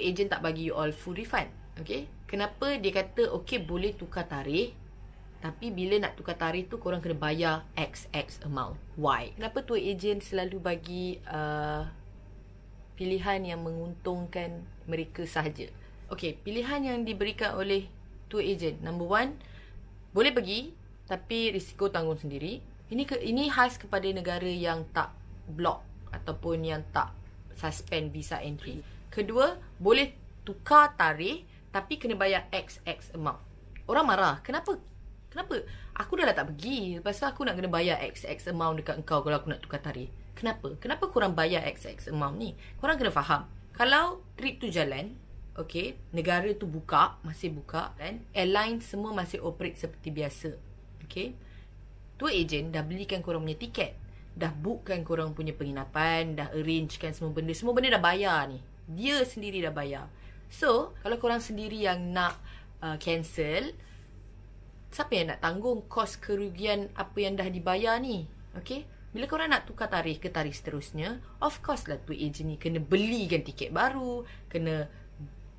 agent tak bagi you all full refund Okay Kenapa dia kata Okay boleh tukar tarikh Tapi bila nak tukar tarikh tu Korang kena bayar XX amount Why Kenapa tu agent selalu bagi uh, Pilihan yang menguntungkan mereka sahaja Okay Pilihan yang diberikan oleh tu agent Number one Boleh pergi Tapi risiko tanggung sendiri Ini ke, ini khas kepada negara yang tak block Ataupun yang tak suspend visa entry Kedua, boleh tukar tarikh tapi kena bayar XX amount. Orang marah. Kenapa? Kenapa? Aku dah lah tak pergi. Lepas tu aku nak kena bayar XX amount dekat kau kalau aku nak tukar tarikh. Kenapa? Kenapa korang bayar XX amount ni? Korang kena faham. Kalau trip tu jalan, okay, negara tu buka, masih buka, dan airline semua masih operate seperti biasa. Okay? Tua agent dah belikan korang punya tiket. Dah bookkan korang punya penginapan, dah arrangekan semua benda. Semua benda dah bayar ni dia sendiri dah bayar. So, kalau korang sendiri yang nak uh, cancel, siapa yang nak tanggung kos kerugian apa yang dah dibayar ni? Okay? Bila korang nak tukar tarikh ke tarikh seterusnya, of course lah tu agent ni kena belikan tiket baru, kena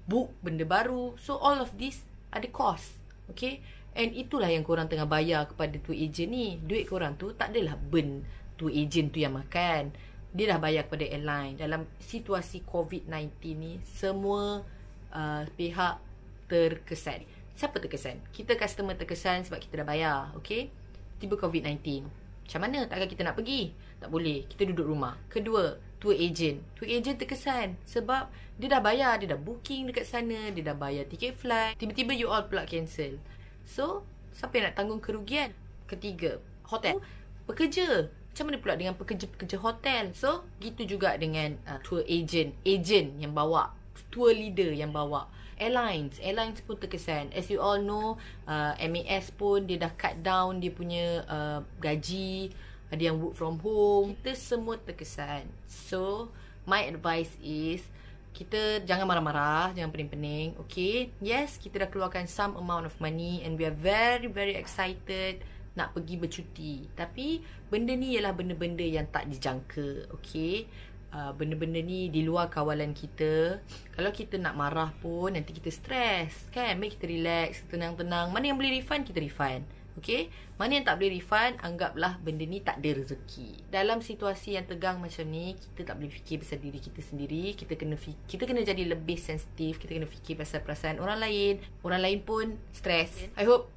book benda baru. So, all of this ada kos. Okay? And itulah yang korang tengah bayar kepada tu agent ni. Duit korang tu tak adalah burn tu agent tu yang makan dia dah bayar kepada airline dalam situasi COVID-19 ni semua uh, pihak terkesan siapa terkesan kita customer terkesan sebab kita dah bayar okey tiba COVID-19 macam mana takkan kita nak pergi tak boleh kita duduk rumah kedua tour agent tour agent terkesan sebab dia dah bayar dia dah booking dekat sana dia dah bayar tiket flight tiba-tiba you all pula cancel so siapa yang nak tanggung kerugian ketiga hotel pekerja macam mana pula dengan pekerja-pekerja hotel? So, gitu juga dengan uh, tour agent. Agent yang bawa. Tour leader yang bawa. Airlines. Airlines pun terkesan. As you all know, uh, MAS pun dia dah cut down dia punya uh, gaji. Ada uh, yang work from home. Kita semua terkesan. So, my advice is kita jangan marah-marah, jangan pening-pening. Okay, yes, kita dah keluarkan some amount of money and we are very very excited nak pergi bercuti tapi benda ni ialah benda-benda yang tak dijangka okay? Uh, ah, benda-benda ni di luar kawalan kita Kalau kita nak marah pun Nanti kita stres kan Mari kita relax Tenang-tenang Mana yang boleh refund Kita refund Okay Mana yang tak boleh refund Anggaplah benda ni tak ada rezeki Dalam situasi yang tegang macam ni Kita tak boleh fikir pasal diri kita sendiri Kita kena fi- kita kena jadi lebih sensitif Kita kena fikir pasal perasaan orang lain Orang lain pun stres I hope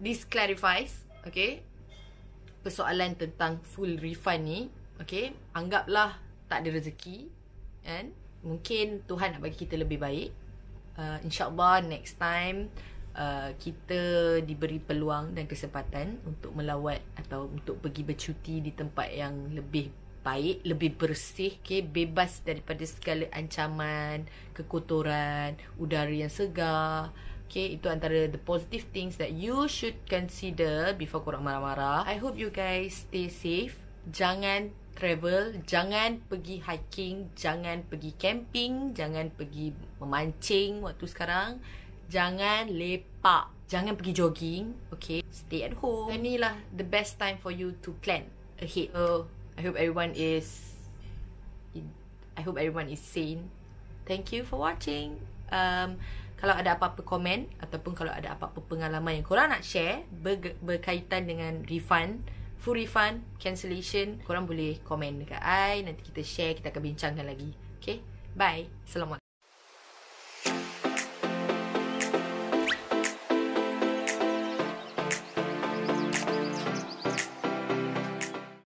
This clarifies okay, persoalan tentang full refund ni, okay, anggaplah tak ada rezeki, kan? Mungkin Tuhan nak bagi kita lebih baik. Uh, InsyaAllah next time uh, kita diberi peluang dan kesempatan untuk melawat atau untuk pergi bercuti di tempat yang lebih baik, lebih bersih, okay? bebas daripada segala ancaman, kekotoran, udara yang segar, Okay, itu antara the positive things that you should consider before korang marah-marah. I hope you guys stay safe. Jangan travel, jangan pergi hiking, jangan pergi camping, jangan pergi memancing waktu sekarang. Jangan lepak, jangan pergi jogging. Okay, stay at home. Inilah the best time for you to plan ahead. So, I hope everyone is... I hope everyone is sane. Thank you for watching. Um, kalau ada apa-apa komen ataupun kalau ada apa-apa pengalaman yang korang nak share ber- berkaitan dengan refund full refund cancellation korang boleh komen dekat I nanti kita share kita akan bincangkan lagi okay bye selamat